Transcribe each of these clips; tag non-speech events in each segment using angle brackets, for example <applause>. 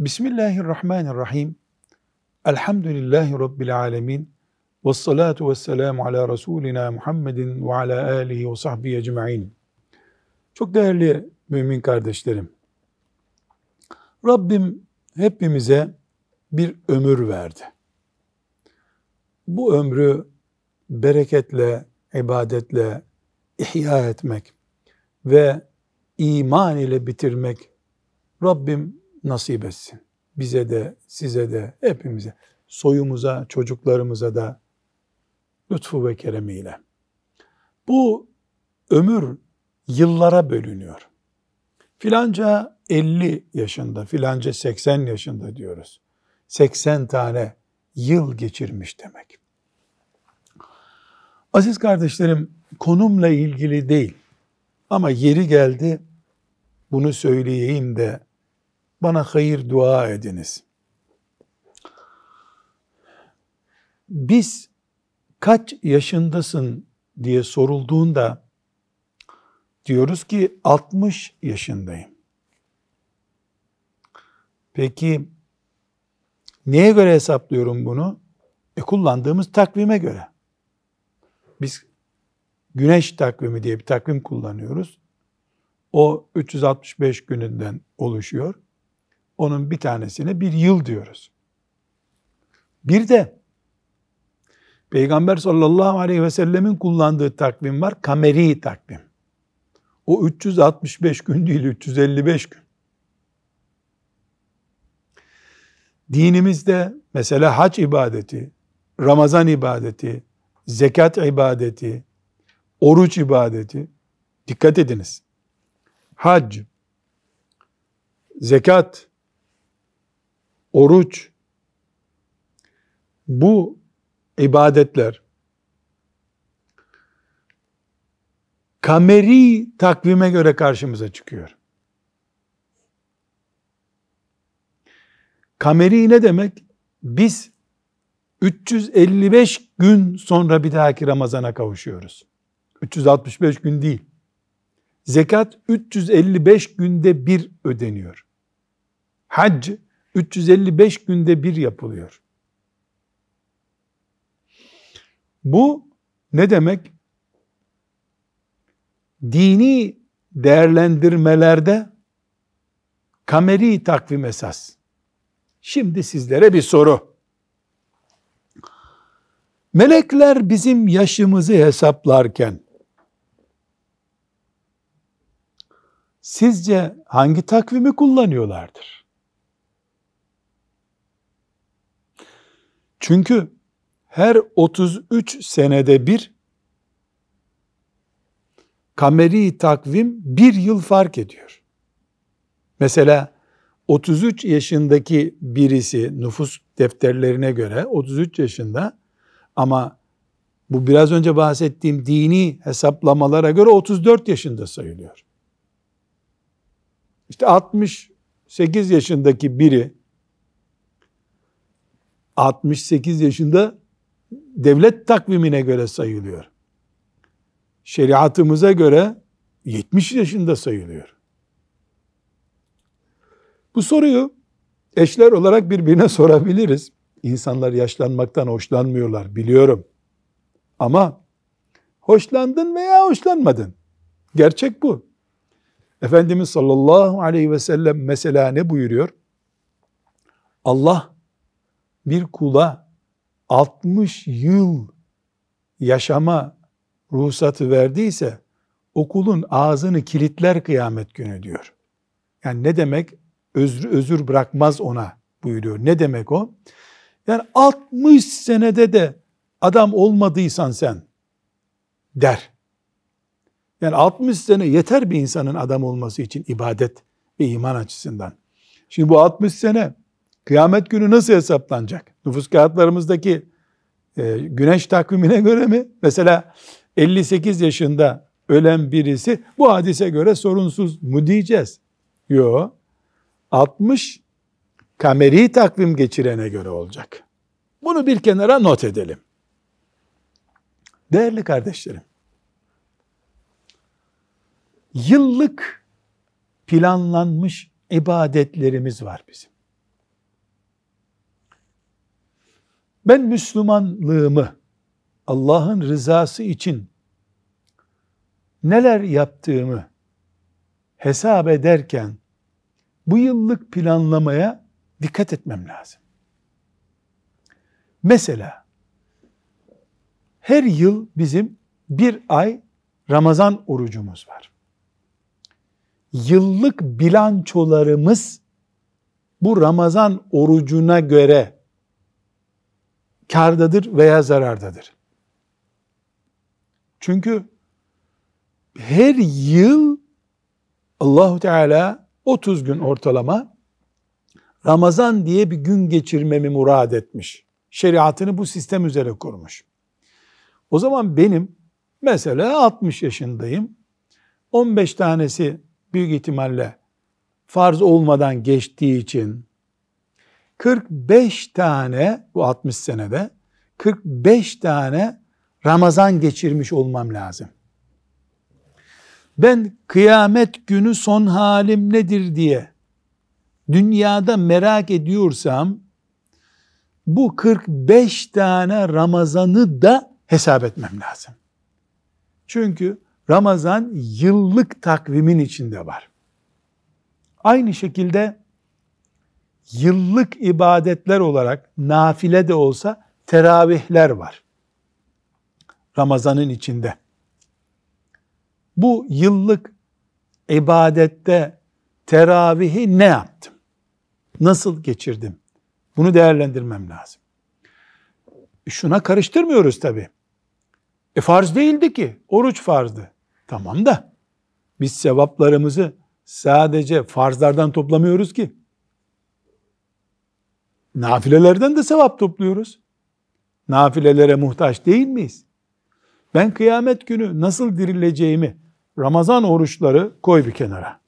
Bismillahirrahmanirrahim. Elhamdülillahi Rabbil alemin. Ve salatu ve selamu ala Resulina Muhammedin ve ala alihi ve sahbihi ecma'in. Çok değerli mümin kardeşlerim. Rabbim hepimize bir ömür verdi. Bu ömrü bereketle, ibadetle ihya etmek ve iman ile bitirmek Rabbim nasip etsin. Bize de, size de, hepimize, soyumuza, çocuklarımıza da lütfu ve keremiyle. Bu ömür yıllara bölünüyor. Filanca 50 yaşında, filanca 80 yaşında diyoruz. 80 tane yıl geçirmiş demek. Aziz kardeşlerim konumla ilgili değil ama yeri geldi bunu söyleyeyim de bana hayır dua ediniz. Biz kaç yaşındasın diye sorulduğunda diyoruz ki 60 yaşındayım. Peki neye göre hesaplıyorum bunu? E, kullandığımız takvime göre. Biz güneş takvimi diye bir takvim kullanıyoruz. O 365 gününden oluşuyor. Onun bir tanesine bir yıl diyoruz. Bir de Peygamber sallallahu aleyhi ve sellemin kullandığı takvim var. Kameri takvim. O 365 gün değil 355 gün. Dinimizde mesela hac ibadeti, Ramazan ibadeti, zekat ibadeti, oruç ibadeti dikkat ediniz. Hac, zekat, oruç, bu ibadetler kameri takvime göre karşımıza çıkıyor. Kameri ne demek? Biz 355 gün sonra bir dahaki Ramazan'a kavuşuyoruz. 365 gün değil. Zekat 355 günde bir ödeniyor. Hac 355 günde bir yapılıyor. Bu ne demek? Dini değerlendirmelerde kameri takvim esas. Şimdi sizlere bir soru. Melekler bizim yaşımızı hesaplarken sizce hangi takvimi kullanıyorlardır? Çünkü her 33 senede bir kameri takvim bir yıl fark ediyor. Mesela 33 yaşındaki birisi nüfus defterlerine göre 33 yaşında ama bu biraz önce bahsettiğim dini hesaplamalara göre 34 yaşında sayılıyor. İşte 68 yaşındaki biri 68 yaşında devlet takvimine göre sayılıyor. Şeriatımıza göre 70 yaşında sayılıyor. Bu soruyu eşler olarak birbirine <laughs> sorabiliriz. İnsanlar yaşlanmaktan hoşlanmıyorlar biliyorum. Ama hoşlandın veya hoşlanmadın. Gerçek bu. Efendimiz sallallahu aleyhi ve sellem mesela ne buyuruyor? Allah bir kula 60 yıl yaşama ruhsatı verdiyse okulun ağzını kilitler kıyamet günü diyor. Yani ne demek? Özür, özür bırakmaz ona buyuruyor. Ne demek o? Yani 60 senede de adam olmadıysan sen der. Yani 60 sene yeter bir insanın adam olması için ibadet ve iman açısından. Şimdi bu 60 sene Kıyamet günü nasıl hesaplanacak? Nüfus kağıtlarımızdaki e, güneş takvimine göre mi? Mesela 58 yaşında ölen birisi bu hadise göre sorunsuz mu diyeceğiz? Yok. 60 kameri takvim geçirene göre olacak. Bunu bir kenara not edelim. Değerli kardeşlerim, yıllık planlanmış ibadetlerimiz var bizim. ben Müslümanlığımı Allah'ın rızası için neler yaptığımı hesap ederken bu yıllık planlamaya dikkat etmem lazım. Mesela her yıl bizim bir ay Ramazan orucumuz var. Yıllık bilançolarımız bu Ramazan orucuna göre kardadır veya zarardadır. Çünkü her yıl Allahu Teala 30 gün ortalama Ramazan diye bir gün geçirmemi murad etmiş. Şeriatını bu sistem üzere kurmuş. O zaman benim mesela 60 yaşındayım. 15 tanesi büyük ihtimalle farz olmadan geçtiği için 45 tane bu 60 senede 45 tane Ramazan geçirmiş olmam lazım. Ben kıyamet günü son halim nedir diye dünyada merak ediyorsam bu 45 tane Ramazan'ı da hesap etmem lazım. Çünkü Ramazan yıllık takvimin içinde var. Aynı şekilde yıllık ibadetler olarak nafile de olsa teravihler var. Ramazan'ın içinde. Bu yıllık ibadette teravihi ne yaptım? Nasıl geçirdim? Bunu değerlendirmem lazım. Şuna karıştırmıyoruz tabi. E farz değildi ki. Oruç farzdı. Tamam da biz sevaplarımızı sadece farzlardan toplamıyoruz ki. Nafilelerden de sevap topluyoruz. Nafilelere muhtaç değil miyiz? Ben kıyamet günü nasıl dirileceğimi Ramazan oruçları koy bir kenara.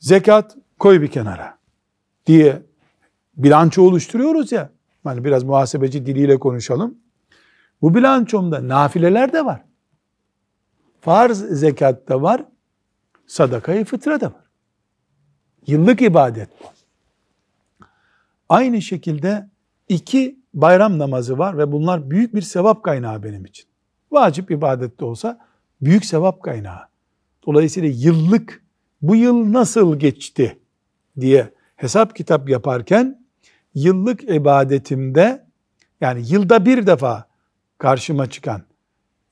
Zekat koy bir kenara diye bilanço oluşturuyoruz ya. Hani biraz muhasebeci diliyle konuşalım. Bu bilançomda nafileler de var. Farz zekat da var. Sadakayı fıtra da var. Yıllık ibadet bu. Aynı şekilde iki bayram namazı var ve bunlar büyük bir sevap kaynağı benim için. Vacip ibadette olsa büyük sevap kaynağı. Dolayısıyla yıllık bu yıl nasıl geçti diye hesap kitap yaparken yıllık ibadetimde yani yılda bir defa karşıma çıkan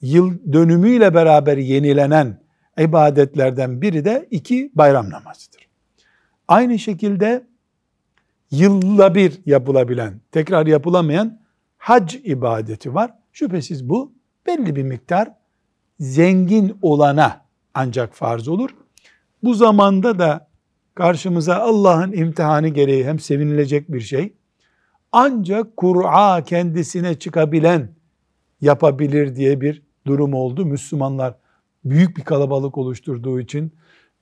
yıl dönümüyle beraber yenilenen ibadetlerden biri de iki bayram namazıdır. Aynı şekilde yılla bir yapılabilen, tekrar yapılamayan hac ibadeti var. Şüphesiz bu belli bir miktar zengin olana ancak farz olur. Bu zamanda da karşımıza Allah'ın imtihanı gereği hem sevinilecek bir şey, ancak Kur'a kendisine çıkabilen yapabilir diye bir durum oldu. Müslümanlar büyük bir kalabalık oluşturduğu için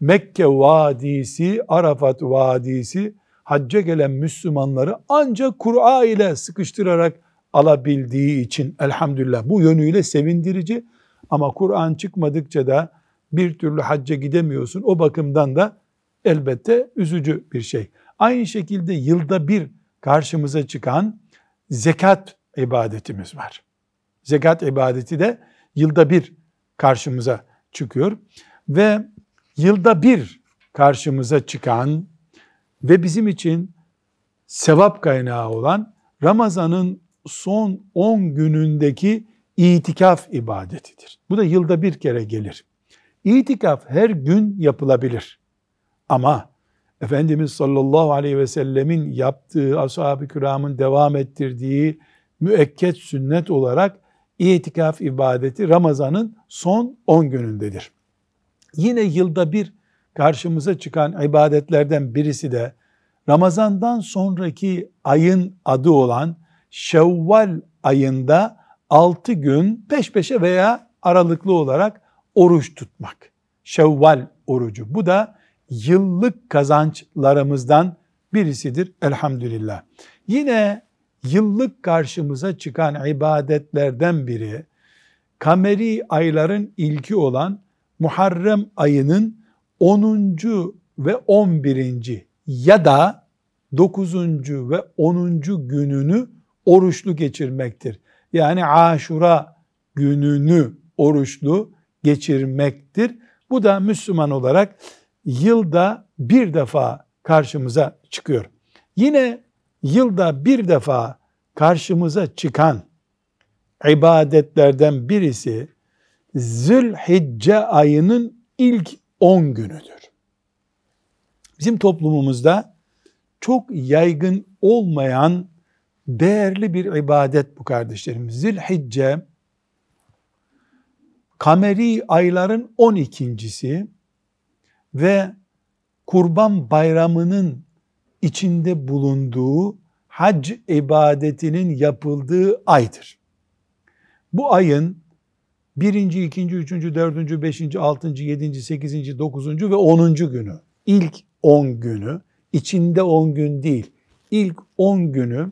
Mekke Vadisi, Arafat Vadisi hacca gelen Müslümanları ancak Kur'a ile sıkıştırarak alabildiği için elhamdülillah bu yönüyle sevindirici ama Kur'an çıkmadıkça da bir türlü hacca gidemiyorsun. O bakımdan da elbette üzücü bir şey. Aynı şekilde yılda bir karşımıza çıkan zekat ibadetimiz var. Zekat ibadeti de yılda bir karşımıza çıkıyor ve yılda bir karşımıza çıkan ve bizim için sevap kaynağı olan Ramazan'ın son 10 günündeki itikaf ibadetidir. Bu da yılda bir kere gelir. İtikaf her gün yapılabilir. Ama Efendimiz sallallahu aleyhi ve sellemin yaptığı, ashab-ı kiramın devam ettirdiği müekket sünnet olarak itikaf ibadeti Ramazan'ın son 10 günündedir. Yine yılda bir karşımıza çıkan ibadetlerden birisi de Ramazan'dan sonraki ayın adı olan Şevval ayında 6 gün peş peşe veya aralıklı olarak oruç tutmak. Şevval orucu. Bu da yıllık kazançlarımızdan birisidir elhamdülillah. Yine yıllık karşımıza çıkan ibadetlerden biri kameri ayların ilki olan Muharrem ayının 10. ve 11. ya da 9. ve 10. gününü oruçlu geçirmektir. Yani aşura gününü oruçlu geçirmektir. Bu da Müslüman olarak yılda bir defa karşımıza çıkıyor. Yine yılda bir defa karşımıza çıkan ibadetlerden birisi Zülhicce ayının ilk 10 günüdür. Bizim toplumumuzda çok yaygın olmayan değerli bir ibadet bu kardeşlerimiz. Zilhicce kameri ayların 12.si ve Kurban Bayramı'nın içinde bulunduğu hac ibadetinin yapıldığı aydır. Bu ayın birinci, ikinci, üçüncü, dördüncü, beşinci, altıncı, yedinci, sekizinci, dokuzuncu ve onuncu günü. İlk on günü, içinde on gün değil, ilk on günü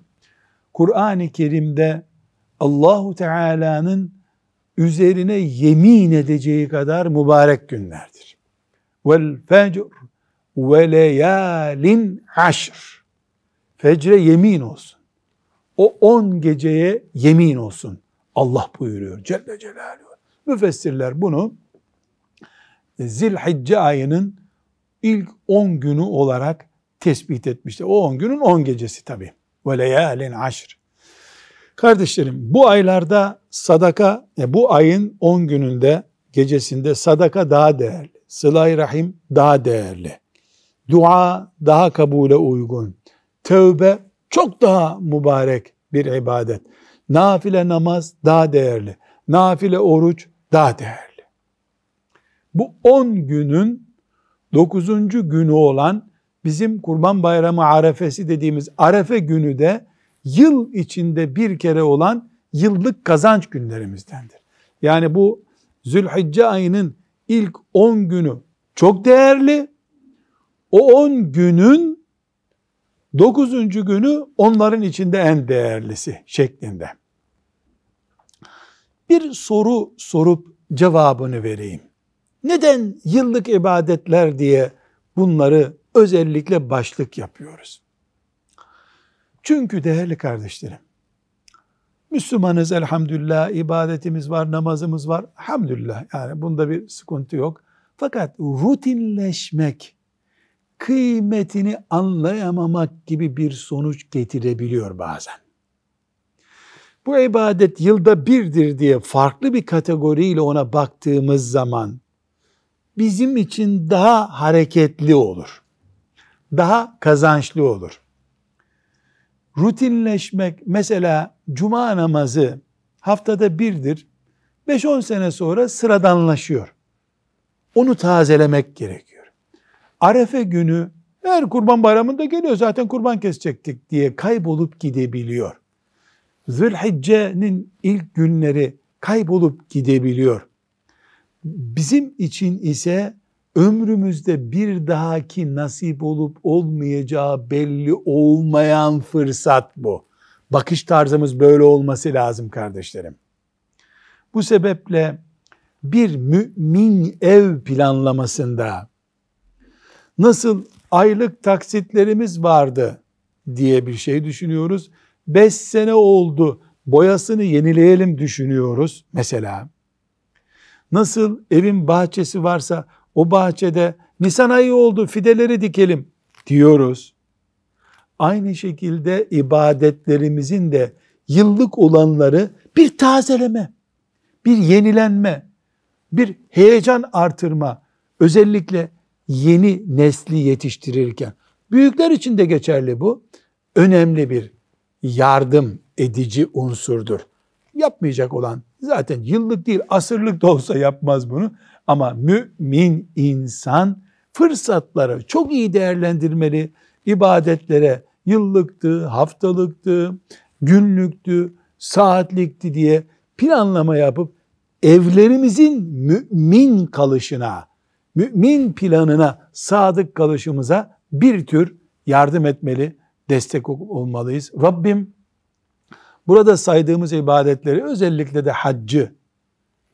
Kur'an-ı Kerim'de Allahu Teala'nın üzerine yemin edeceği kadar mübarek günlerdir. Vel fecr ve leyalin aşr. Fecre yemin olsun. O on geceye yemin olsun. Allah buyuruyor Celle Celaluhu. Müfessirler bunu e, Zilhicce ayının ilk 10 günü olarak tespit etmişler. O 10 günün 10 gecesi tabi. Ve leyalin aşr. Kardeşlerim bu aylarda sadaka, e, bu ayın 10 gününde gecesinde sadaka daha değerli. Sıla-i Rahim daha değerli. Dua daha kabule uygun. Tövbe çok daha mübarek bir ibadet. Nafile namaz daha değerli. Nafile oruç daha değerli. Bu 10 günün 9. günü olan bizim Kurban Bayramı arefesi dediğimiz arefe günü de yıl içinde bir kere olan yıllık kazanç günlerimizdendir. Yani bu Zülhicce ayının ilk 10 günü çok değerli. O 10 günün 9. günü onların içinde en değerlisi şeklinde bir soru sorup cevabını vereyim. Neden yıllık ibadetler diye bunları özellikle başlık yapıyoruz? Çünkü değerli kardeşlerim, Müslümanız elhamdülillah, ibadetimiz var, namazımız var, hamdülillah. Yani bunda bir sıkıntı yok. Fakat rutinleşmek, kıymetini anlayamamak gibi bir sonuç getirebiliyor bazen bu ibadet yılda birdir diye farklı bir kategoriyle ona baktığımız zaman bizim için daha hareketli olur. Daha kazançlı olur. Rutinleşmek mesela cuma namazı haftada birdir. 5-10 sene sonra sıradanlaşıyor. Onu tazelemek gerekiyor. Arefe günü her kurban bayramında geliyor zaten kurban kesecektik diye kaybolup gidebiliyor. Zülhicce'nin ilk günleri kaybolup gidebiliyor. Bizim için ise ömrümüzde bir dahaki nasip olup olmayacağı belli olmayan fırsat bu. Bakış tarzımız böyle olması lazım kardeşlerim. Bu sebeple bir mümin ev planlamasında nasıl aylık taksitlerimiz vardı diye bir şey düşünüyoruz 5 sene oldu boyasını yenileyelim düşünüyoruz mesela. Nasıl evin bahçesi varsa o bahçede Nisan ayı oldu fideleri dikelim diyoruz. Aynı şekilde ibadetlerimizin de yıllık olanları bir tazeleme, bir yenilenme, bir heyecan artırma özellikle yeni nesli yetiştirirken. Büyükler için de geçerli bu. Önemli bir yardım edici unsurdur. Yapmayacak olan zaten yıllık değil asırlık da olsa yapmaz bunu. Ama mümin insan fırsatları çok iyi değerlendirmeli. İbadetlere yıllıktı, haftalıktı, günlüktü, saatlikti diye planlama yapıp evlerimizin mümin kalışına, mümin planına sadık kalışımıza bir tür yardım etmeli destek olmalıyız. Rabbim burada saydığımız ibadetleri özellikle de haccı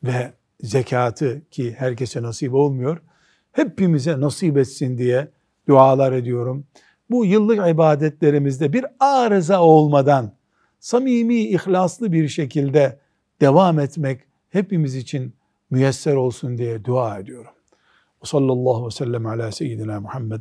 ve zekatı ki herkese nasip olmuyor. Hepimize nasip etsin diye dualar ediyorum. Bu yıllık ibadetlerimizde bir arıza olmadan samimi, ihlaslı bir şekilde devam etmek hepimiz için müyesser olsun diye dua ediyorum. Sallallahu aleyhi ve sellem ala seyyidina Muhammed.